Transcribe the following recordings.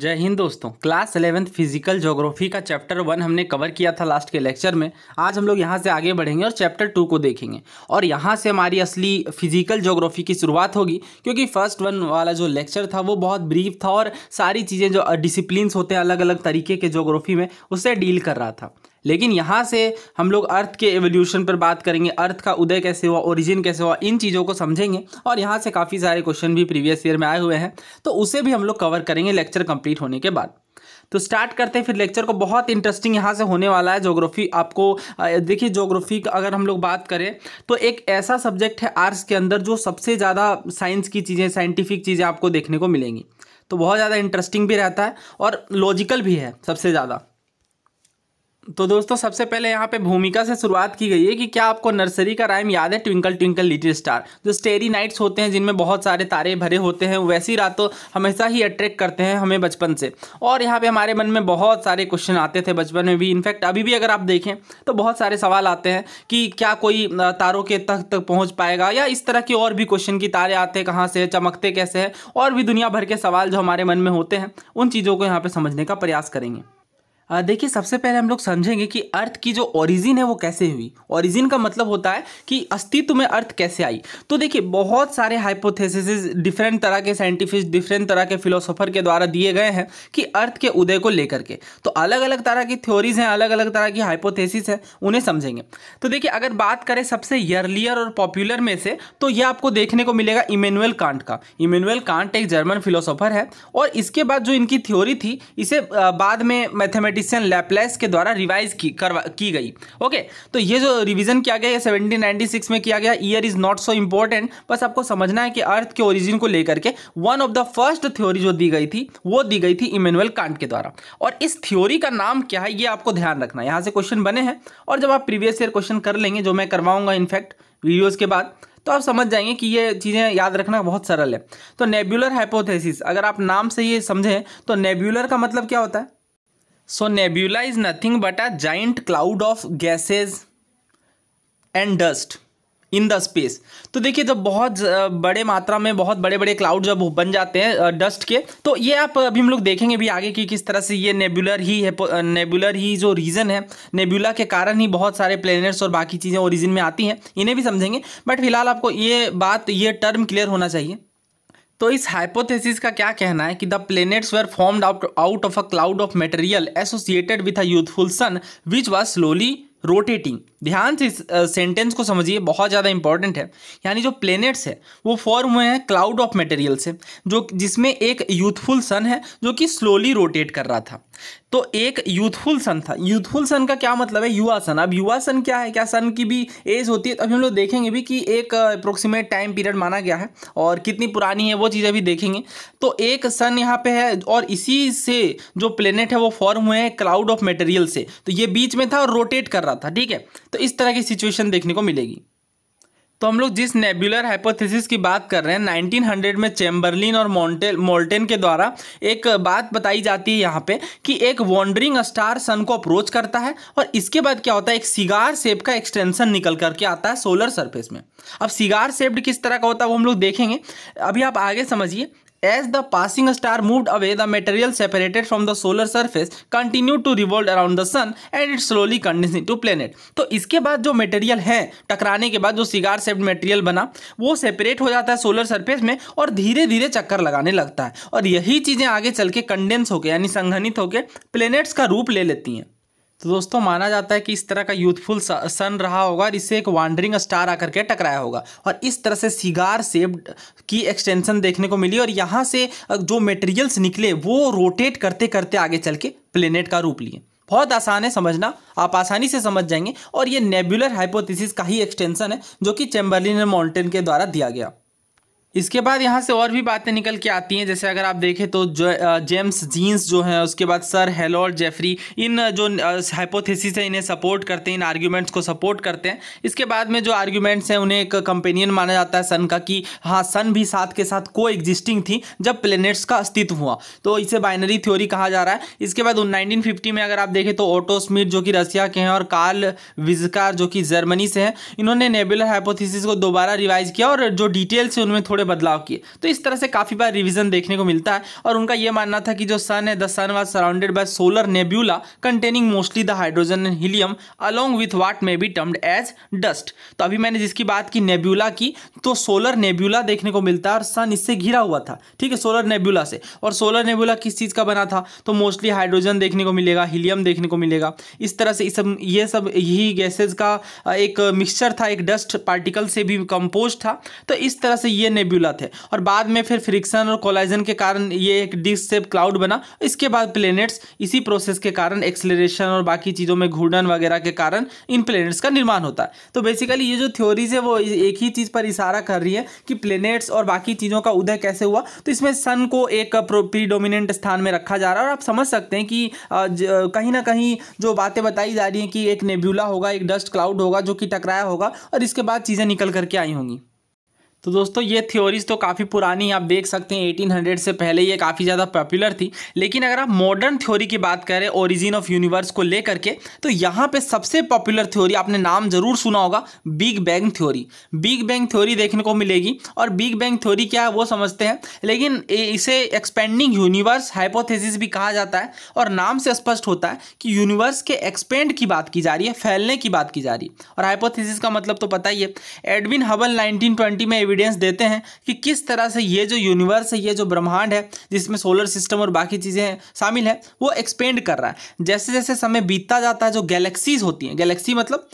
जय हिंद दोस्तों क्लास एलेवेंथ फिजिकल ज्योग्राफी का चैप्टर वन हमने कवर किया था लास्ट के लेक्चर में आज हम लोग यहाँ से आगे बढ़ेंगे और चैप्टर टू को देखेंगे और यहाँ से हमारी असली फिजिकल ज्योग्राफी की शुरुआत होगी क्योंकि फर्स्ट वन वाला जो लेक्चर था वो बहुत ब्रीफ था और सारी चीज़ें जो डिसिप्लिन होते हैं अलग अलग तरीके के जोग्राफी में उससे डील कर रहा था लेकिन यहाँ से हम लोग अर्थ के एवोल्यूशन पर बात करेंगे अर्थ का उदय कैसे हुआ ओरिजिन कैसे हुआ इन चीज़ों को समझेंगे और यहाँ से काफ़ी सारे क्वेश्चन भी प्रीवियस ईयर में आए हुए हैं तो उसे भी हम लोग कवर करेंगे लेक्चर कंप्लीट होने के बाद तो स्टार्ट करते हैं फिर लेक्चर को बहुत इंटरेस्टिंग यहाँ से होने वाला है जोग्राफी आपको देखिए जोग्राफी का अगर हम लोग बात करें तो एक ऐसा सब्जेक्ट है आर्ट्स के अंदर जो सबसे ज़्यादा साइंस की चीज़ें साइंटिफिक चीज़ें आपको देखने को मिलेंगी तो बहुत ज़्यादा इंटरेस्टिंग भी रहता है और लॉजिकल भी है सबसे ज़्यादा तो दोस्तों सबसे पहले यहाँ पे भूमिका से शुरुआत की गई है कि क्या आपको नर्सरी का राइम याद है ट्विंकल ट्विंकल लिटिल स्टार जो स्टेरी नाइट्स होते हैं जिनमें बहुत सारे तारे भरे होते हैं वैसी रातों हमेशा ही अट्रैक्ट करते हैं हमें बचपन से और यहाँ पे हमारे मन में बहुत सारे क्वेश्चन आते थे बचपन में भी इनफैक्ट अभी भी अगर आप देखें तो बहुत सारे सवाल आते हैं कि क्या कोई तारों के तक तक पहुँच पाएगा या इस तरह के और भी क्वेश्चन की तारे आते हैं कहाँ से चमकते कैसे हैं और भी दुनिया भर के सवाल जो हमारे मन में होते हैं उन चीज़ों को यहाँ पर समझने का प्रयास करेंगे देखिए सबसे पहले हम लोग समझेंगे कि अर्थ की जो ओरिजिन है वो कैसे हुई ओरिजिन का मतलब होता है कि अस्तित्व में अर्थ कैसे आई तो देखिए बहुत सारे हाइपोथेसिस डिफरेंट तरह के साइंटिफिक डिफरेंट तरह के फिलोसोफर के द्वारा दिए गए हैं कि अर्थ के उदय को लेकर के तो अलग अलग तरह की थ्योरीज हैं अलग अलग तरह की हाइपोथेसिस हैं उन्हें समझेंगे तो देखिए अगर बात करें सबसे यर्लियर और पॉपुलर में से तो यह आपको देखने को मिलेगा इमेनुअल कांट का इमेनुअल कांट एक जर्मन फिलोसोफर है और इसके बाद जो इनकी थ्योरी थी इसे बाद में मैथमेटिक्स क्रिश्चियन लैपलेस के द्वारा रिवाइज की करवा की गई ओके तो ये जो रिवीजन किया गया सेवनटीन नाइनटी सिक्स में किया गया year is not so important बस आपको समझना है कि अर्थ के ओरिजिन को लेकर के one of the first theory जो दी गई थी वो दी गई थी इमेनुअल कांट के द्वारा और इस थ्योरी का नाम क्या है ये आपको ध्यान रखना है यहाँ से क्वेश्चन बने हैं और जब आप प्रीवियस ईयर क्वेश्चन कर लेंगे जो मैं करवाऊंगा इनफैक्ट वीडियोज़ के बाद तो आप समझ जाएंगे कि ये चीज़ें याद रखना बहुत सरल है तो नेब्यूलर हाइपोथेसिस अगर आप नाम से ये समझें तो नेब्यूलर का मतलब क्या होता है so nebula is nothing but a giant cloud of gases and dust in the space तो देखिए जब बहुत बड़े मात्रा में बहुत बड़े बड़े क्लाउड जब बन जाते हैं डस्ट के तो ये आप अभी हम लोग देखेंगे भी आगे कि किस तरह से ये नेबुलर ही है नेबुलर ही जो रीज़न है नेबुला के कारण ही बहुत सारे प्लेनेट्स और बाकी चीज़ें ओरिजिन में आती हैं इन्हें भी समझेंगे बट फिलहाल आपको ये बात ये टर्म क्लियर होना चाहिए तो इस हाइपोथेसिस का क्या कहना है कि the planets were formed out of a cloud of material associated with a youthful sun which was slowly rotating ध्यान से इस सेंटेंस को समझिए बहुत ज़्यादा इंपॉर्टेंट है यानी जो प्लेनेट्स है वो फॉर्म हुए हैं क्लाउड ऑफ मटेरियल से जो जिसमें एक यूथफुल सन है जो कि स्लोली रोटेट कर रहा था तो एक यूथफुल सन था यूथफुल सन का क्या मतलब है युवा सन अब युवा सन क्या है क्या सन की भी एज होती है तो अभी हम लोग देखेंगे भी कि एक अप्रोक्सीमेट टाइम पीरियड माना गया है और कितनी पुरानी है वो चीज़ें भी देखेंगे तो एक सन यहाँ पे है और इसी से जो प्लेनेट है वो फॉर्म हुए हैं क्लाउड ऑफ मटेरियल से तो ये बीच में था और रोटेट कर रहा था ठीक है तो इस तरह की सिचुएशन देखने को मिलेगी तो हम लोग जिस नेबुलर हाइपोथेसिस की बात कर रहे हैं 1900 में चैम्बरलिन और मोन्टे मोल्टेन के द्वारा एक बात बताई जाती है यहाँ पे कि एक वॉन्डरिंग स्टार सन को अप्रोच करता है और इसके बाद क्या होता है एक सिगार सेप का एक्सटेंशन निकल करके आता है सोलर सरफेस में अब सिगार सेप्ड किस तरह का होता है वो हम लोग देखेंगे अभी आप आगे समझिए As the passing star moved away, the material separated from the solar surface continued to revolve around the sun and it slowly condensed into planet. तो इसके बाद जो मटेरियल है टकराने के बाद जो सिगार शेप्ड मटेरियल बना वो सेपरेट हो जाता है सोलर सरफेस में और धीरे धीरे चक्कर लगाने लगता है और यही चीज़ें आगे चल के कंडेंस होकर यानी संघनित होकर प्लेनेट्स का रूप ले लेती हैं तो दोस्तों माना जाता है कि इस तरह का यूथफुल सन रहा होगा और इसे एक वांडरिंग स्टार आकर के टकराया होगा और इस तरह से सिगार सेप की एक्सटेंशन देखने को मिली और यहाँ से जो मटेरियल्स निकले वो रोटेट करते करते आगे चल के प्लेनेट का रूप लिए बहुत आसान है समझना आप आसानी से समझ जाएंगे और ये नेबुलर हाइपोथिस का ही एक्सटेंशन है जो कि चैम्बरलिन माउंटेन के द्वारा दिया गया इसके बाद यहाँ से और भी बातें निकल के आती हैं जैसे अगर आप देखें तो जो जेम्स जीन्स जो हैं उसके बाद सर हेलोर जेफरी इन जो हाइपोथेसिस है इन्हें सपोर्ट करते हैं इन आर्ग्यूमेंट्स को सपोर्ट करते हैं इसके बाद में जो आर्ग्यूमेंट्स हैं उन्हें एक कंपेनियन माना जाता है सन का कि हाँ सन भी साथ के साथ को एग्जिस्टिंग थी जब प्लेनेट्स का अस्तित्व हुआ तो इसे बाइनरी थ्योरी कहा जा रहा है इसके बाद नाइनटीन में अगर आप देखें तो ओटोस्मिट जो कि रसिया के हैं और कार्ल विजकार जो कि जर्मनी से हैं इन्होंने नेबुलर हाइपोथिस को दोबारा रिवाइज किया और जो डिटेल्स हैं उनमें थोड़े थोड़े बदलाव किए तो इस तरह से काफ़ी बार रिविजन देखने को मिलता है और उनका यह मानना था कि जो सन है the sun was surrounded by solar nebula containing mostly the hydrogen and helium along with what may be termed as dust तो अभी मैंने जिसकी बात की नेब्यूला की तो सोलर नेब्यूला देखने को मिलता है और सन इससे घिरा हुआ था ठीक है सोलर नेब्यूला से और सोलर नेब्यूला किस चीज़ का बना था तो मोस्टली हाइड्रोजन देखने को मिलेगा हीलियम देखने को मिलेगा इस तरह से इस सब ये सब यही गैसेज का एक मिक्सचर था एक डस्ट पार्टिकल से भी कंपोज था तो इस तरह से ये नेब्यूला नेब्यूला थे और बाद में फिर फ्रिक्शन और कोलाइजन के कारण ये एक डिस्क सेप क्लाउड बना इसके बाद प्लेनेट्स इसी प्रोसेस के कारण एक्सलेशन और बाकी चीज़ों में घूर्णन वगैरह के कारण इन प्लेनेट्स का निर्माण होता है तो बेसिकली ये जो थ्योरीज है वो एक ही चीज़ पर इशारा कर रही है कि प्लेनेट्स और बाकी चीज़ों का उदय कैसे हुआ तो इसमें सन को एक प्रीडोमिनेंट स्थान में रखा जा रहा है और आप समझ सकते हैं कि कहीं ना कहीं जो बातें बताई जा रही हैं कि एक नेब्यूला होगा एक डस्ट क्लाउड होगा जो कि टकराया होगा और इसके बाद चीज़ें निकल करके आई होंगी तो दोस्तों ये थ्योरीज तो काफ़ी पुरानी आप देख सकते हैं 1800 से पहले ये काफ़ी ज़्यादा पॉपुलर थी लेकिन अगर आप मॉडर्न थ्योरी की बात करें ओरिजिन ऑफ यूनिवर्स को लेकर के तो यहाँ पे सबसे पॉपुलर थ्योरी आपने नाम ज़रूर सुना होगा big bang theory big bang theory देखने को मिलेगी और बिग बैंग थ्योरी क्या है वो समझते हैं लेकिन इसे एक्सपेंडिंग यूनिवर्स हाइपोथेसिस भी कहा जाता है और नाम से स्पष्ट होता है कि यूनिवर्स के एक्सपेंड की बात की जा रही है फैलने की बात की जा रही है और हाइपोथेसिस का मतलब तो पता ही है एडविन हबल नाइनटीन में एविडेंस देते हैं कि किस तरह से ये जो यूनिवर्स है ये जो ब्रह्मांड है जिसमें सोलर सिस्टम और बाकी चीज़ें शामिल है वो एक्सपेंड कर रहा है जैसे जैसे समय बीतता जाता है जो गैलेक्सीज होती हैं गैलेक्सी मतलब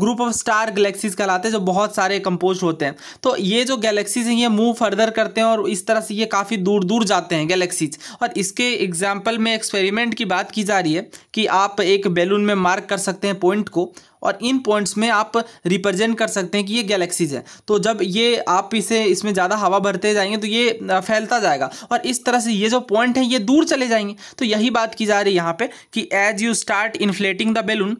ग्रुप ऑफ स्टार गैलेक्सीज कहलाते हैं जो बहुत सारे कंपोज होते हैं तो ये जो गैलेक्सीज हैं ये मूव फर्दर करते हैं और इस तरह से ये काफ़ी दूर दूर जाते हैं गैलेक्सीज और इसके एग्जाम्पल में एक्सपेरिमेंट की बात की जा रही है कि आप एक बैलून में मार्क कर सकते हैं पॉइंट को और इन पॉइंट्स में आप रिप्रेजेंट कर सकते हैं कि ये गैलेक्सीज हैं तो जब ये आप इसे इसमें ज़्यादा हवा भरते जाएंगे तो ये फैलता जाएगा और इस तरह से ये जो पॉइंट हैं ये दूर चले जाएंगे तो यही बात की जा रही है यहाँ पर कि as you start inflating the balloon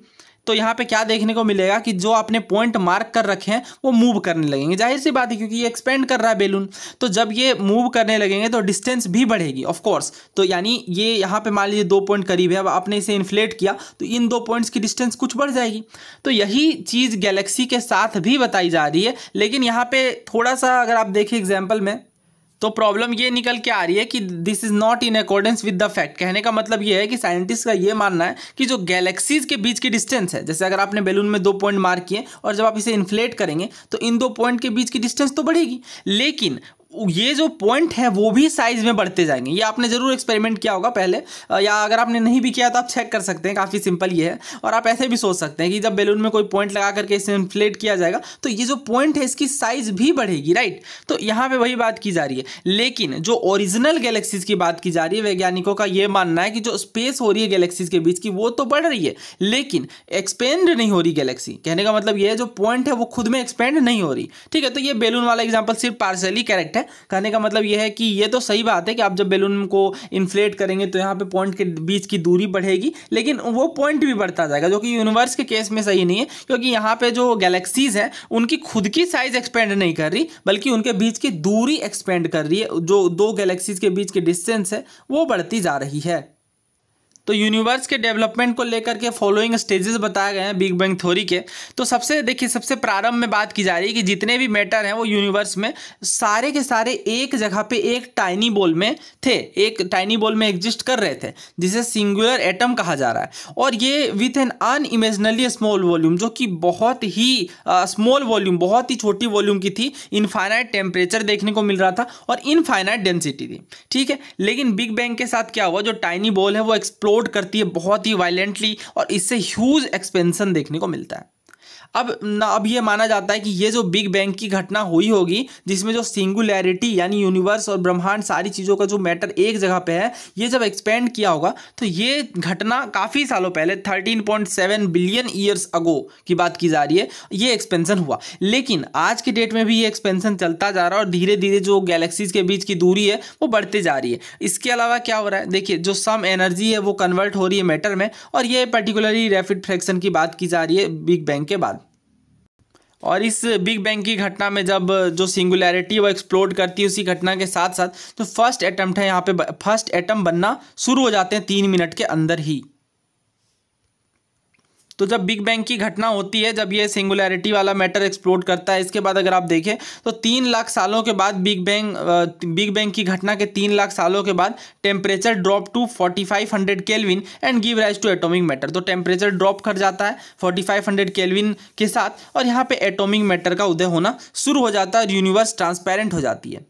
तो यहाँ पे क्या देखने को मिलेगा कि जो आपने पॉइंट मार्क कर रखे हैं वो मूव करने लगेंगे जाहिर सी बात है क्योंकि ये एक्सपेंड कर रहा है बेलून तो जब ये मूव करने लगेंगे तो डिस्टेंस भी बढ़ेगी ऑफकोर्स तो यानी ये यहाँ पे मान लीजिए दो पॉइंट करीब है अब आपने इसे इन्फ्लेट किया तो इन दो पॉइंट्स की डिस्टेंस कुछ बढ़ जाएगी तो यही चीज़ गैलेक्सी के साथ भी बताई जा रही है लेकिन यहाँ पर थोड़ा सा अगर आप देखें एग्जाम्पल में तो प्रॉब्लम ये निकल के आ रही है कि this is not in accordance with the fact कहने का मतलब ये है कि साइंटिस्ट का ये मानना है कि जो गैलेक्सीज के बीच की डिस्टेंस है जैसे अगर आपने बैलून में दो पॉइंट मार्क किए और जब आप इसे इन्फ्लेट करेंगे तो इन दो पॉइंट के बीच की डिस्टेंस तो बढ़ेगी लेकिन ये जो पॉइंट है वो भी साइज में बढ़ते जाएंगे ये आपने ज़रूर एक्सपेरिमेंट किया होगा पहले या अगर आपने नहीं भी किया तो आप चेक कर सकते हैं काफ़ी सिंपल ये है और आप ऐसे भी सोच सकते हैं कि जब बैलून में कोई पॉइंट लगा करके इसे इन्फ्लेट किया जाएगा तो ये जो पॉइंट है इसकी साइज भी बढ़ेगी राइट तो यहाँ पर वही बात की जा रही है लेकिन जो ओरिजिनल गैलेक्सीज की बात की जा रही है वैज्ञानिकों का ये मानना है कि जो स्पेस हो रही है गैलेक्सीज के बीच की वो तो बढ़ रही है लेकिन एक्सपेंड नहीं हो रही गैलेक्सी कहने का मतलब ये जो पॉइंट है वो खुद में एक्सपेंड नहीं हो रही ठीक है तो ये बैलून वाला एग्जाम्पल सिर्फ पार्सली करेक्ट है कहने का मतलब यह है कि यह तो सही बात है कि आप जब बैलून को इन्फ्लेट करेंगे तो यहाँ पे पॉइंट के बीच की दूरी बढ़ेगी लेकिन वो पॉइंट भी बढ़ता जाएगा जो कि यूनिवर्स के केस में सही नहीं है क्योंकि यहाँ पे जो गैलेक्सीज हैं उनकी खुद की साइज एक्सपेंड नहीं कर रही बल्कि उनके बीच की दूरी एक्सपेंड कर रही है जो दो गैलेक्सीज के बीच की डिस्टेंस है वो बढ़ती जा रही है तो यूनिवर्स के डेवलपमेंट को लेकर के फॉलोइंग स्टेजेस बताए गए हैं बिग बैंग थ्योरी के तो सबसे देखिए सबसे प्रारंभ में बात की जा रही है कि जितने भी मैटर हैं वो यूनिवर्स में सारे के सारे एक जगह पे एक टाइनी बोल में थे एक टाइनी बोल में एग्जिस्ट कर रहे थे जिसे सिंगुलर एटम कहा जा रहा है और ये with an unimaginably small volume जो कि बहुत ही स्मॉल वॉल्यूम बहुत ही छोटी वॉल्यूम की थी इनफाइनाइट टेम्परेचर देखने को मिल रहा था और इनफाइनाइट डेंसिटी थी ठीक है लेकिन बिग बैंग के साथ क्या हुआ जो टाइनी बॉल है वो एक्सप्लोर सपोर्ट करती है बहुत ही वायलेंटली और इससे ह्यूज एक्सपेंसन देखने को मिलता है अब ना अब ये माना जाता है कि ये जो बिग बैंग की घटना हुई होगी जिसमें जो सिंगुलैरिटी यानी यूनिवर्स और ब्रह्मांड सारी चीज़ों का जो मैटर एक जगह पे है ये जब एक्सपेंड किया होगा तो ये घटना काफ़ी सालों पहले 13.7 बिलियन ईयर्स अगो की बात की जा रही है ये एक्सपेंसन हुआ लेकिन आज के डेट में भी ये एक्सपेंसन चलता जा रहा है और धीरे धीरे जो गैलेक्सीज के बीच की दूरी है वो बढ़ते जा रही है इसके अलावा क्या हो रहा है देखिए जो सम एनर्जी है वो कन्वर्ट हो रही है मैटर में और ये पर्टिकुलरली रेफिड फ्रैक्शन की बात की जा रही है बिग बैंग के बाद और इस बिग बैंग की घटना में जब जो सिंगुलैरिटी वो एक्सप्लोड करती है उसी घटना के साथ साथ तो फर्स्ट अटैम्प्ट है यहाँ पे फर्स्ट एटम बनना शुरू हो जाते हैं तीन मिनट के अंदर ही तो जब बिग बैंग की घटना होती है जब ये सिंगुलैरिटी वाला मैटर एक्सप्लोड करता है इसके बाद अगर आप देखें तो तीन लाख सालों के बाद बिग बैंग बिग बैंग की घटना के तीन लाख सालों के बाद temperature drop to forty five hundred kelvin and give rise to atomic matter तो टेम्परेचर ड्रॉप कर जाता है फोर्टी फाइव हंड्रेड केलविन के साथ और यहाँ पर एटोमिक मैटर का उदय होना शुरू हो जाता है और यूनिवर्स ट्रांसपेरेंट हो जाती है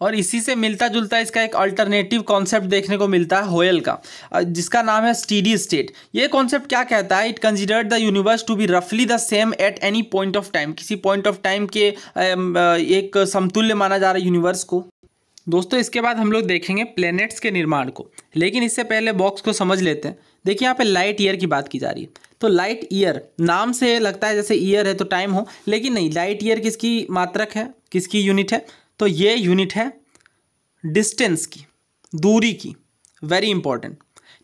और इसी से मिलता जुलता इसका एक अल्टरनेटिव कॉन्सेप्ट देखने को मिलता है होयल का जिसका नाम है स्टीडी स्टेट ये कॉन्सेप्ट क्या कहता है it consider the universe to be रफली the same at any point of time किसी पॉइंट ऑफ टाइम के एक समतुल्य माना जा रहा है यूनिवर्स को दोस्तों इसके बाद हम लोग देखेंगे प्लैनेट्स के निर्माण को लेकिन इससे पहले बॉक्स को समझ लेते हैं देखिए यहाँ पे लाइट ईयर की बात की जा रही है तो लाइट ईयर नाम से लगता है जैसे ईयर है तो टाइम हो लेकिन नहीं लाइट ईयर किसकी मात्रक है किसकी यूनिट है तो ये यूनिट है डिस्टेंस की दूरी की वेरी इंपॉर्टेंट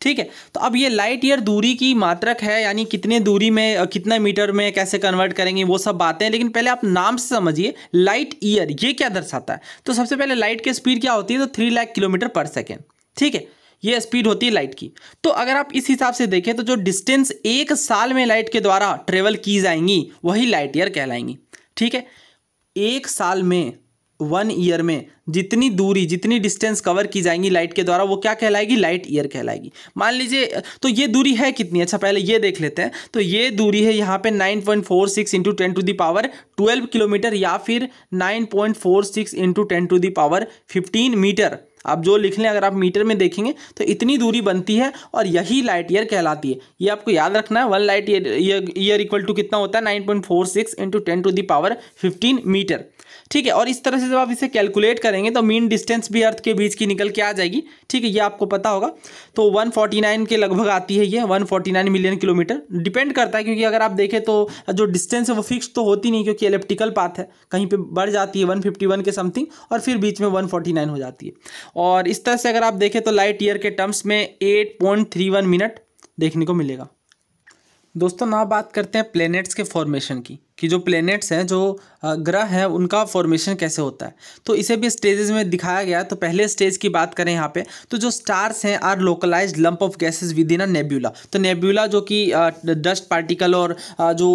ठीक है तो अब ये लाइट ईयर दूरी की मात्रक है यानी कितने दूरी में कितना मीटर में कैसे कन्वर्ट करेंगे वो सब बातें लेकिन पहले आप नाम से समझिए लाइट ईयर ये क्या दर्शाता है तो सबसे पहले लाइट की स्पीड क्या होती है तो three lakh kilometre per second ठीक है ये स्पीड होती है लाइट की तो अगर आप इस हिसाब से देखें तो जो डिस्टेंस एक साल में लाइट के द्वारा ट्रेवल की जाएंगी वही लाइट ईयर कहलाएंगी ठीक है एक साल में वन ईयर में जितनी दूरी जितनी डिस्टेंस कवर की जाएंगी लाइट के द्वारा वो क्या कहलाएगी लाइट ईयर कहलाएगी मान लीजिए तो ये दूरी है कितनी अच्छा पहले ये देख लेते हैं तो ये दूरी है यहाँ पे 9.46 point four six into ten to the power twelve kilometre या फिर 9.46 point four six into ten to the power fifteen metre आप जो लिख लें अगर आप मीटर में देखेंगे तो इतनी दूरी बनती है और यही लाइट ईयर कहलाती है ये आपको याद रखना है one light year year equal to कितना होता है nine point four six into ten to the power fifteen metre ठीक है और इस तरह से जब आप इसे कैलकुलेट करेंगे तो मीन डिस्टेंस भी अर्थ के बीच की निकल के आ जाएगी ठीक है ये आपको पता होगा तो नाइन के लगभग आती है ये नाइन मिलियन किलोमीटर डिपेंड करता है क्योंकि अगर आप देखें तो जो डिस्टेंस है वो फिक्स तो होती नहीं क्योंकि इलेप्टिकल पाथ है कहीं पर बढ़ जाती है वन के समथिंग और फिर बीच में नाइन हो जाती है और इस तरह से अगर आप देखें तो लाइट ईयर के टर्म्स में eight point three one minute देखने को मिलेगा दोस्तों ना बात करते हैं प्लैनेट्स के फॉर्मेशन की कि जो प्लैनेट्स हैं जो ग्रह है उनका फॉर्मेशन कैसे होता है तो इसे भी स्टेजेस में दिखाया गया तो पहले स्टेज की बात करें यहाँ पे तो जो स्टार्स हैं are localise lump of gases within a nebula तो नेब्यूला जो कि डस्ट पार्टिकल और जो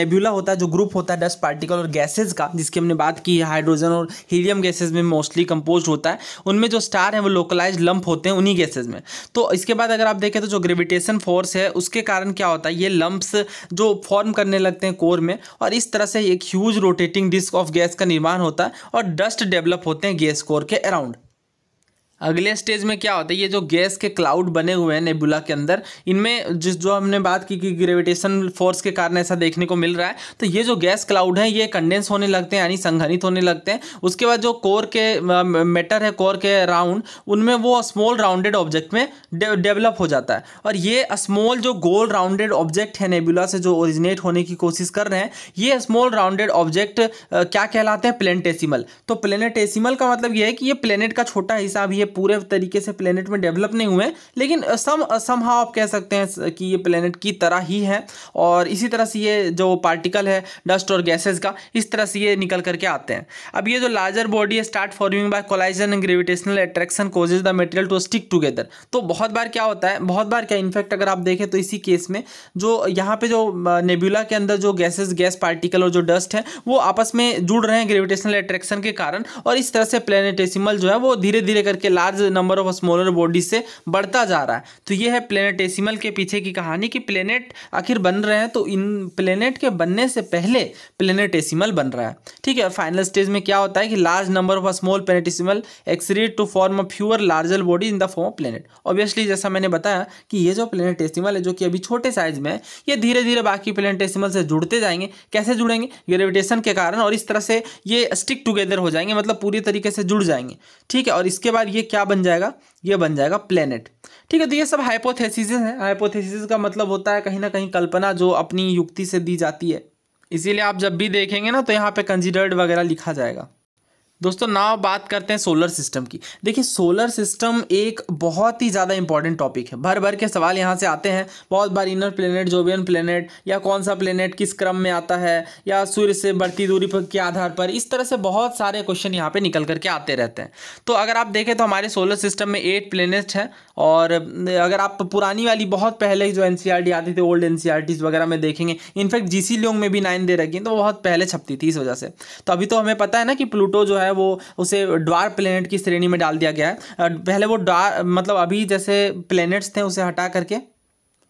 नेब्यूला होता है जो ग्रुप होता है डस्ट पार्टिकल और गैसेज का जिसकी हमने बात की है हाइड्रोजन और हीलियम गैसेज में मोस्टली कंपोज होता है उनमें जो स्टार हैं वो लोकलाइज लंप होते हैं उन्हीं गैसेज में तो इसके बाद अगर आप देखें तो जो ग्रेविटेशन फोर्स है उसके कारण क्या होता है ये लंप्स जो फॉर्म करने लगते हैं कोर में और इस तरह से एक huge rotating disc of gas का निर्माण होता है और डस्ट डेवलप होते हैं गैस कोर के अराउंड अगले स्टेज में क्या होता है ये जो गैस के क्लाउड बने हुए हैं नेबुला के अंदर इनमें जिस जो हमने बात की कि ग्रेविटेशन फोर्स के कारण ऐसा देखने को मिल रहा है तो ये जो गैस क्लाउड है ये कंडेंस होने लगते हैं यानी संघनित होने लगते हैं उसके बाद जो कोर के मेटर है कोर के राउंड उनमें वो स्मॉल राउंडेड ऑब्जेक्ट में डेवलप हो जाता है और ये स्मॉल जो गोल राउंडेड ऑब्जेक्ट है नेबुला से जो ओरिजिनेट होने की कोशिश कर रहे हैं ये स्मॉल राउंडेड ऑब्जेक्ट क्या कहलाते हैं प्लेनेटेसिमल तो प्लेनेटेसिमल का मतलब ये है कि ये प्लेनेट का छोटा हिसाब ये पूरे तरीके से प्लेनेट में डेवलप नहीं हुए लेकिन सम समहाव आप कह सकते हैं कि ये प्लेनेट की तरह ही है और इसी तरह से ये जो पार्टिकल है डस्ट और गैसेज का इस तरह से ये निकल करके आते हैं अब ये जो लार्जर बॉडी है start forming by collision and gravitational attraction causes the material to stick together तो बहुत बार क्या होता है बहुत बार क्या इनफैक्ट अगर आप देखें तो इसी केस में जो यहाँ पे जो नेब्यूला के अंदर जो गैसेज गैस पार्टिकल और जो डस्ट है वो आपस में जुड़ रहे हैं ग्रेविटेशनल अट्रैक्शन के कारण और इस तरह से प्लेनेटेसिमल जो है वो धीरे धीरे करके large number of smaller bodies से बढ़ता जा रहा है तो ये है प्लेनेटेसिमल के पीछे की कहानी कि प्लेनेट आखिर बन रहे हैं तो इन प्लेनेट के बनने से पहले प्लेनेटेसिमल बन रहा है ठीक है फाइनल स्टेज में क्या होता है कि large number of small planetesimal accreted to form a fewer larger body in the form of planet obviously जैसा मैंने बताया कि ये जो प्लेनेटेसिमल है जो कि अभी छोटे साइज में है ये धीरे धीरे बाकी प्लेनेटेसिमल से जुड़ते जाएंगे कैसे जुड़ेंगे ग्रेविटेशन के कारण और इस तरह से ये स्टिक टुगेदर हो जाएंगे मतलब पूरी तरीके से जुड़ जाएंगे ठीक है और इसके बाद ये क्या बन जाएगा ये बन जाएगा प्लेनेट ठीक है तो ये सब हाइपोथेसिस हैं हाइपोथेसिस का मतलब होता है कहीं ना कहीं कल्पना जो अपनी युक्ति से दी जाती है इसीलिए आप जब भी देखेंगे ना तो यहाँ पे कंसिडर्ड वगैरह लिखा जाएगा दोस्तों नाव बात करते हैं सोलर सिस्टम की देखिए सोलर सिस्टम एक बहुत ही ज़्यादा इंपॉर्टेंट टॉपिक है भर भर के सवाल यहाँ से आते हैं बहुत बार इनर प्लेनेट जोबियन प्लेनेट या कौन सा प्लेनेट किस क्रम में आता है या सूर्य से बढ़ती दूरी पर के आधार पर इस तरह से बहुत सारे क्वेश्चन यहाँ पर निकल करके आते रहते हैं तो अगर आप देखें तो हमारे सोलर सिस्टम में एट प्लेनेट हैं और अगर आप पुरानी वाली बहुत पहले जो एन e आती थी ओल्ड एन e वगैरह में देखेंगे इनफैक्ट जी सी में भी नाइन दे रखी तो बहुत पहले छपती थी इस वजह से तो अभी तो हमें पता है ना कि प्लूटो जो है है वो उसे ड्वार प्लेनेट की श्रेणी में डाल दिया गया है पहले वो ड्वार मतलब अभी जैसे प्लेनेट्स थे उसे हटा करके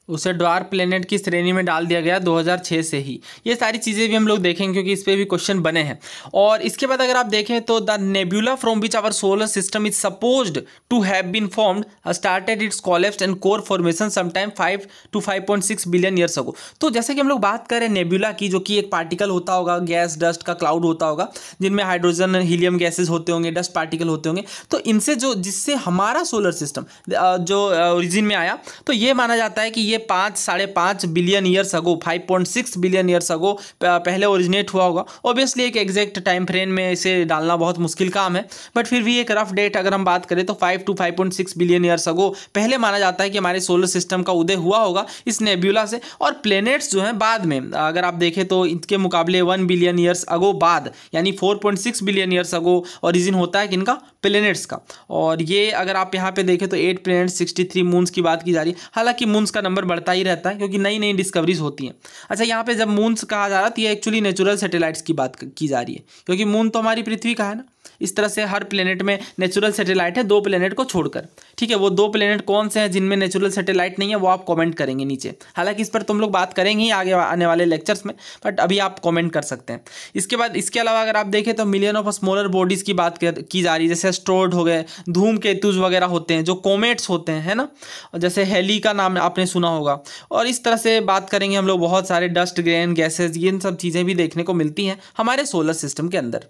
उसे ड्वार प्लेनेट की श्रेणी में डाल दिया गया 2006 से ही ये सारी चीज़ें भी हम लोग देखेंगे क्योंकि इस पर भी क्वेश्चन बने हैं और इसके बाद अगर आप देखें तो the nebula from which our solar system is supposed to have been formed started its collapse and core formation sometime five to five point six billion years ago तो जैसे कि हम लोग बात करें नेब्यूला की जो कि एक पार्टिकल होता होगा गैस डस्ट का क्लाउड होता होगा जिनमें हाइड्रोजन हीलियम गैसेज होते होंगे डस्ट पार्टिकल होते होंगे तो इनसे जो जिससे हमारा सोलर सिस्टम uh, जो ओरिजिन uh, में आया तो ये माना जाता है कि ये पाँच साढ़े पाँच billion years ago five point six billion years ago पहले ओरिजिनेट हुआ होगा ऑब्वियसली एक एग्जैक्ट टाइम फ्रेम में इसे डालना बहुत मुश्किल काम है बट फिर भी एक रफ डेट अगर हम बात करें तो five to five point six billion years ago पहले माना जाता है कि हमारे सोलर सिस्टम का उदय हुआ होगा इस नेब्यूला से और प्लेनेट्स जो हैं बाद में अगर आप देखें तो इनके मुकाबले वन बिलियन ईयर्स अगो बाद यानी four point six billion years ago origin होता है किनका प्लेनेट्स का और ये अगर आप यहाँ पे देखें तो eight planets sixty three moons की बात की जा रही है हालांकि मूनस का नंबर बढ़ता ही रहता है क्योंकि नई नई डिस्कवरीज होती हैं अच्छा यहाँ पे जब मूनस कहा जा रहा है तो ये एक्चुअली नेचुरल सेटेलाइट्स की बात की जा रही है क्योंकि मून तो हमारी पृथ्वी का है ना इस तरह से हर प्लेनेट में नेचुरल सेटेलाइट है दो प्लेनेट को छोड़कर ठीक है वो दो प्लेनेट कौन से हैं जिनमें नेचुरल सेटेलाइट नहीं है वो आप कमेंट करेंगे नीचे हालांकि इस पर तुम लोग बात करेंगे ही आगे आने वाले लेक्चर्स में बट अभी आप कमेंट कर सकते हैं इसके बाद इसके अलावा अगर आप देखें तो मिलियन ऑफ स्मॉलर बॉडीज़ की बात कर, की जा रही है जैसे एस्ट्रोड हो गए धूम केतुज वगैरह होते हैं जो कॉमेट्स होते हैं है ना और जैसे हेली का नाम आपने सुना होगा और इस तरह से बात करेंगे हम लोग बहुत सारे डस्ट ग्रेन गैसेज इन सब चीज़ें भी देखने को मिलती हैं हमारे सोलर सिस्टम के अंदर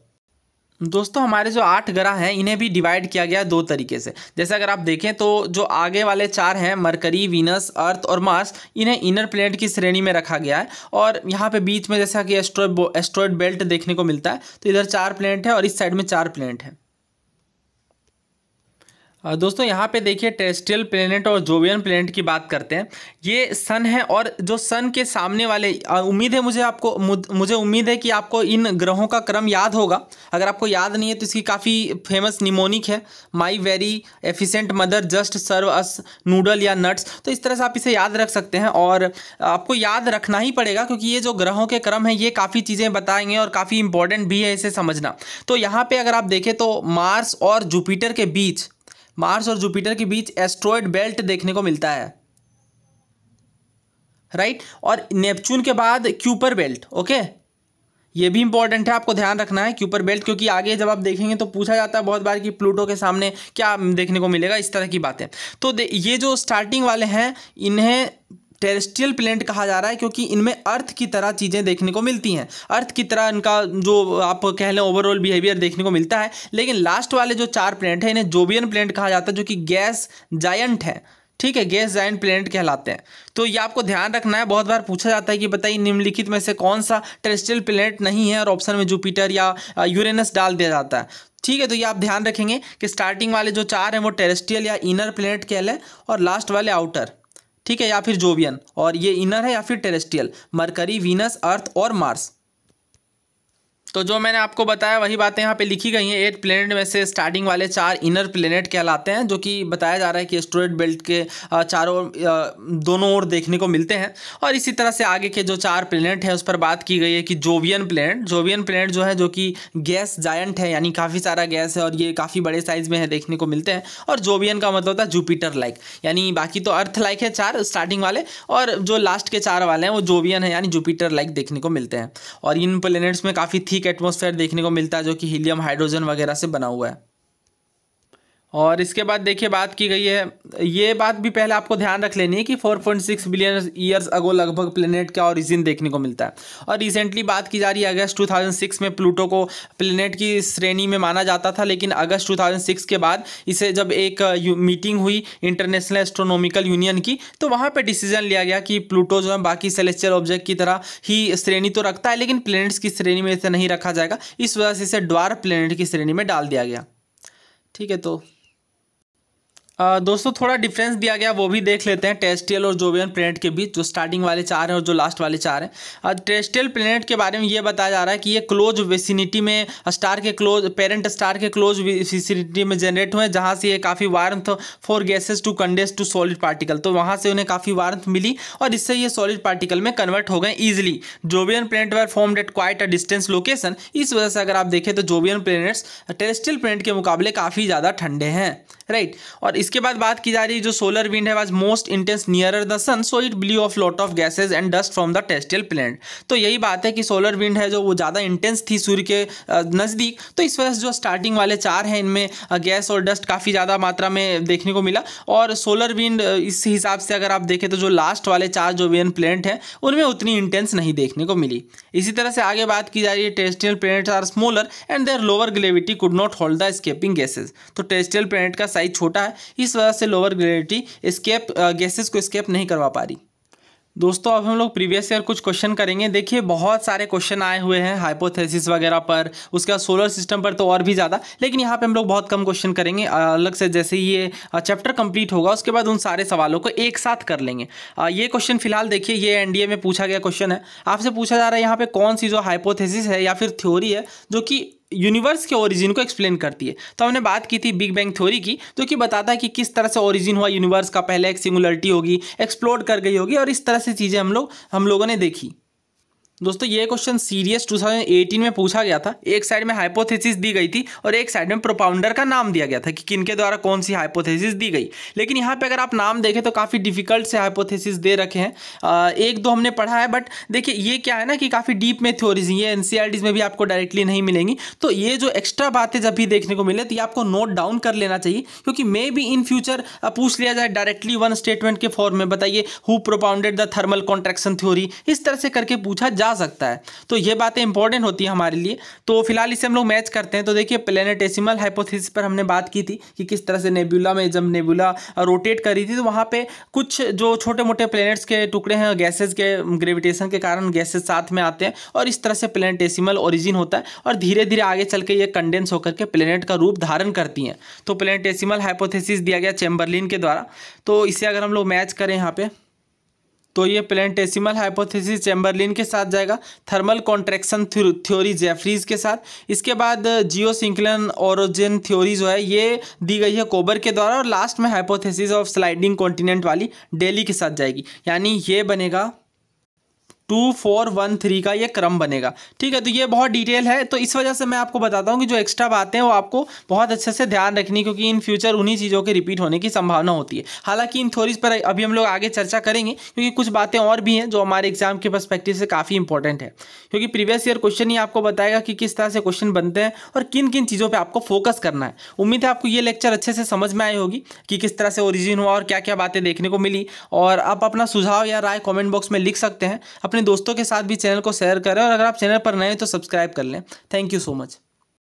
दोस्तों हमारे जो आठ ग्रह हैं इन्हें भी डिवाइड किया गया दो तरीके से जैसे अगर आप देखें तो जो आगे वाले चार हैं मरकरी वीनस अर्थ और मार्स इन्हें इनर प्लेनेट की श्रेणी में रखा गया है और यहाँ पे बीच में जैसा कि एस्ट्रॉयड एस्ट्रॉयड बेल्ट देखने को मिलता है तो इधर चार प्लेनेट है और इस साइड में चार प्लेनेट है दोस्तों यहाँ पे देखिए टेरेस्ट्रियल प्लेनेट और जोवियन प्लेनेट की बात करते हैं ये सन है और जो सन के सामने वाले उम्मीद है मुझे आपको मुझे उम्मीद है कि आपको इन ग्रहों का क्रम याद होगा अगर आपको याद नहीं है तो इसकी काफ़ी फेमस निमोनिक है my very efficient mother just serve us noodle या नट्स तो इस तरह से आप इसे याद रख सकते हैं और आपको याद रखना ही पड़ेगा क्योंकि ये जो ग्रहों के क्रम है ये काफ़ी चीज़ें बताएंगे और काफ़ी इंपॉर्टेंट भी है इसे समझना तो यहाँ पर अगर आप देखें तो मार्स और जुपिटर के बीच मार्स और जुपिटर के बीच एस्ट्रॉयड बेल्ट देखने को मिलता है राइट और नेपच्यून के बाद क्यूपर बेल्ट ओके ये भी इंपॉर्टेंट है आपको ध्यान रखना है क्यूपर बेल्ट क्योंकि आगे जब आप देखेंगे तो पूछा जाता है बहुत बार कि प्लूटो के सामने क्या देखने को मिलेगा इस तरह की बातें तो ये जो स्टार्टिंग वाले हैं इन्हें टेरेस्ट्रियल प्लेनेट कहा जा रहा है क्योंकि इनमें अर्थ की तरह चीज़ें देखने को मिलती हैं अर्थ की तरह इनका जो आप कह लें ओवरऑल बिहेवियर देखने को मिलता है लेकिन लास्ट वाले जो चार प्लेनेट हैं इन्हें जोबियन प्लेनेट कहा जाता है जो कि गैस जायंट है ठीक है गैस जायंट प्लेनेट कहलाते हैं तो ये आपको ध्यान रखना है बहुत बार पूछा जाता है कि बताइए निम्नलिखित में से कौन सा टेरेस्ट्रियल प्लेनेट नहीं है और ऑप्शन में जुपिटर या यूरेनस uh, डाल दिया जाता है ठीक है तो ये आप ध्यान रखेंगे कि स्टार्टिंग वाले जो चार हैं वो टेरेस्ट्रियल या इनर प्लेनेट कह लें और लास्ट वाले आउटर ठीक है या फिर जोवियन और ये इनर है या फिर टेरेस्ट्रियल मरकरी वीनस अर्थ और मार्स तो जो मैंने आपको बताया वही बातें यहाँ पे लिखी गई हैं एट प्लेनेट में से स्टार्टिंग वाले चार इनर प्लेनेट कहलाते हैं जो कि बताया जा रहा है कि एस्ट्रोइड बेल्ट के चारों दोनों ओर देखने को मिलते हैं और इसी तरह से आगे के जो चार प्लेनेट हैं उस पर बात की गई है कि जोवियन प्लेनेट जोवियन प्लेनेट जो है जो कि गैस जायंट है यानी काफ़ी सारा गैस है और ये काफ़ी बड़े साइज़ में है देखने को मिलते हैं और जोवियन का मतलब था जुपिटर लाइक यानी बाकी तो अर्थ लाइक है चार स्टार्टिंग वाले और जो लास्ट के चार वाले हैं वो जोवियन है यानी जुपिटर लाइक देखने को मिलते हैं और इन प्लेनेट्स में काफ़ी थी थिक एटमोसफेयर देखने को मिलता है जो कि हीलियम हाइड्रोजन वगैरह से बना हुआ है और इसके बाद देखिए बात की गई है ये बात भी पहले आपको ध्यान रख लेनी है कि 4.6 बिलियन ईयर्स अगो लगभग प्लेनेट का ओरिजिन देखने को मिलता है और रिसेंटली बात की जा रही है अगस्त 2006 में प्लूटो को प्लेनेट की श्रेणी में माना जाता था लेकिन अगस्त 2006 के बाद इसे जब एक मीटिंग हुई इंटरनेशनल एस्ट्रोनॉमिकल यूनियन की तो वहाँ पर डिसीजन लिया गया कि प्लूटो जो है बाकी सेलेस्टियल ऑब्जेक्ट की तरह ही श्रेणी तो रखता है लेकिन प्लेनेट्स की श्रेणी में इसे नहीं रखा जाएगा इस वजह से इसे ड्वार प्लेनेट की श्रेणी में डाल दिया गया ठीक है तो दोस्तों थोड़ा डिफरेंस दिया गया वो भी देख लेते हैं टेस्टियल और जोवियन प्लेनेट के बीच जो स्टार्टिंग वाले चार हैं और जो लास्ट वाले चार हैं टेस्टियल प्लेनेट के बारे में ये बताया जा रहा है कि ये क्लोज वेसिनिटी में स्टार के क्लोज पेरेंट स्टार के क्लोज वेसिनिटी में जनरेट हुए जहाँ से ये काफ़ी warm for gases to condense to solid particle तो वहाँ से उन्हें काफ़ी वार्थ मिली और इससे ये सॉलिड पार्टिकल में कन्वर्ट हो गए easily jovian planet were formed at quite a distance location इस वजह से अगर आप देखें तो जोवियन प्लेनेट्स टेस्टियल प्लेनेट के मुकाबले काफ़ी ज़्यादा ठंडे हैं राइट और इसके बाद बात की जा रही है जो सोलर विंड है was most intense nearer the sun so it blew off lot of gases and dust from the terrestrial planet तो यही बात है कि सोलर विंड है जो वो ज़्यादा इंटेंस थी सूर्य के नज़दीक तो इस वजह से जो स्टार्टिंग वाले चार हैं इनमें गैस और डस्ट काफ़ी ज़्यादा मात्रा में देखने को मिला और सोलर विंड इस हिसाब से अगर आप देखें तो जो लास्ट वाले चार जो वेन प्लेनेट हैं उनमें उतनी इंटेंस नहीं देखने को मिली इसी तरह से आगे बात की जा रही है terrestrial planets are smaller and their lower gravity could not hold the escaping gases तो टेस्टियल प्लेनेट का साइज छोटा है इस वजह से लोअर ग्रेविटी स्केप गैसेस को स्केप नहीं करवा पा रही दोस्तों अब हम लोग प्रीवियस ईयर कुछ क्वेश्चन करेंगे देखिए बहुत सारे क्वेश्चन आए हुए हैं हाइपोथेसिस वगैरह पर उसके बाद सोलर सिस्टम पर तो और भी ज़्यादा लेकिन यहाँ पे हम लोग बहुत कम क्वेश्चन करेंगे अलग से जैसे ये चैप्टर कंप्लीट होगा उसके बाद उन सारे सवालों को एक साथ कर लेंगे ये क्वेश्चन फिलहाल देखिए ये एनडीए में पूछा गया क्वेश्चन है आपसे पूछा जा रहा है यहाँ पर कौन सी जो हाइपोथेसिस है या फिर थ्योरी है जो कि यूनिवर्स के ओरिजिन को एक्सप्लेन करती है तो हमने बात की थी बिग बैंग थ्योरी की जो कि बताता है कि किस तरह से ओरिजिन हुआ यूनिवर्स का पहले एक सिंगुलरिटी होगी एक्सप्लोर कर गई होगी और इस तरह से चीज़ें हम लोग हम लोगों ने देखी दोस्तों ये क्वेश्चन सीरियस 2018 में पूछा गया था एक साइड में हाइपोथेसिस दी गई थी और एक साइड में प्रोपाउंडर का नाम दिया गया था कि किनके द्वारा कौन सी हाइपोथेसिस दी गई लेकिन यहाँ पे अगर आप नाम देखें तो काफ़ी डिफिकल्ट से हाइपोथेसिस दे रखे हैं एक दो हमने पढ़ा है बट देखिए ये क्या है ना कि काफ़ी डीप में थ्योरीज ये एन e में भी आपको डायरेक्टली नहीं मिलेंगी तो ये जो एक्स्ट्रा बातें जब भी देखने को मिले तो ये आपको नोट डाउन कर लेना चाहिए क्योंकि मे भी इन फ्यूचर पूछ लिया जाए डायरेक्टली वन स्टेटमेंट के फॉर्म में बताइए who propounded the thermal contraction theory इस तरह से करके पूछा जा जा सकता है तो ये बातें इंपॉर्टेंट होती हैं हमारे लिए तो फिलहाल इसे हम लोग मैच करते हैं तो देखिए प्लेनेटेसिमल हाइपोथिस पर हमने बात की थी कि किस तरह से नेबुला में जब नेबुला रोटेट करी थी तो वहाँ पर कुछ जो छोटे मोटे प्लेनेट्स के टुकड़े हैं गैसेज के ग्रेविटेशन के कारण गैसेज साथ में आते हैं और इस तरह से प्लेनेटेसिमल ओरिजिन होता है और धीरे धीरे आगे चल के ये कंडेंस होकर के प्लेनेट का रूप धारण करती हैं तो प्लेनेटेसिमल हाइपोथेसिस दिया गया चैम्बरलिन के द्वारा तो इसे अगर हम लोग मैच करें यहाँ पे तो ये प्लेटेसिमल हाइपोथेसिस चैम्बरलिन के साथ जाएगा थर्मल कॉन्ट्रैक्शन थ्योरी जेफरीज के साथ इसके बाद जियो सिंकलन ओरोजिन थ्योरी जो है ये दी गई है कोबर के द्वारा और लास्ट में हाइपोथेसिस ऑफ स्लाइडिंग कॉन्टिनेंट वाली डेली के साथ जाएगी यानी ये बनेगा टू फोर वन थ्री का ये क्रम बनेगा ठीक है तो ये बहुत डिटेल है तो इस वजह से मैं आपको बताता हूँ कि जो एक्स्ट्रा बातें हैं वो आपको बहुत अच्छे से ध्यान रखनी क्योंकि इन फ्यूचर उन्हीं चीज़ों के रिपीट होने की संभावना होती है हालांकि इन थोड़ी पर अभी हम लोग आगे चर्चा करेंगे क्योंकि कुछ बातें और भी हैं जो हमारे एग्जाम के परस्पेक्टिव से काफ़ी इंपॉर्टेंट है क्योंकि प्रीवियस ईयर क्वेश्चन ही आपको बताएगा कि किस तरह से क्वेश्चन बनते हैं और किन किन चीज़ों पर आपको फोकस करना है उम्मीद है आपको ये लेक्चर अच्छे से समझ में आई होगी कि किस तरह से ओरिजिन हुआ और क्या क्या बातें देखने को मिली और आप अपना सुझाव या राय कॉमेंट बॉक्स में लिख सकते हैं अपने अपने दोस्तों के साथ भी चैनल को शेयर करें और अगर आप चैनल पर नए हैं तो सब्सक्राइब कर लें थैंक यू सो मच